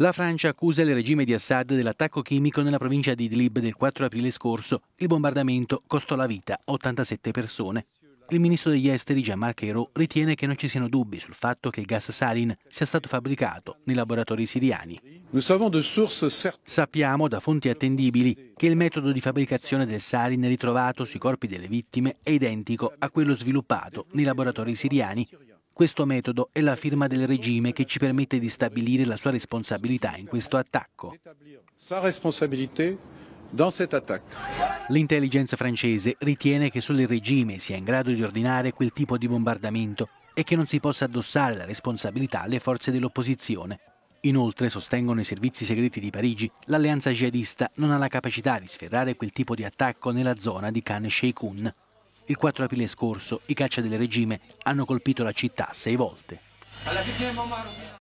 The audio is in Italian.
La Francia accusa il regime di Assad dell'attacco chimico nella provincia di Idlib del 4 aprile scorso. Il bombardamento costò la vita a 87 persone. Il ministro degli esteri Jean-Marc Ayrault ritiene che non ci siano dubbi sul fatto che il gas sarin sia stato fabbricato nei laboratori siriani. Sappiamo da fonti attendibili che il metodo di fabbricazione del sarin ritrovato sui corpi delle vittime è identico a quello sviluppato nei laboratori siriani questo metodo è la firma del regime che ci permette di stabilire la sua responsabilità in questo attacco. L'intelligence francese ritiene che solo il regime sia in grado di ordinare quel tipo di bombardamento e che non si possa addossare la responsabilità alle forze dell'opposizione. Inoltre, sostengono i servizi segreti di Parigi, l'alleanza jihadista non ha la capacità di sferrare quel tipo di attacco nella zona di Khan Sheikhoun. Il 4 aprile scorso i caccia del regime hanno colpito la città sei volte.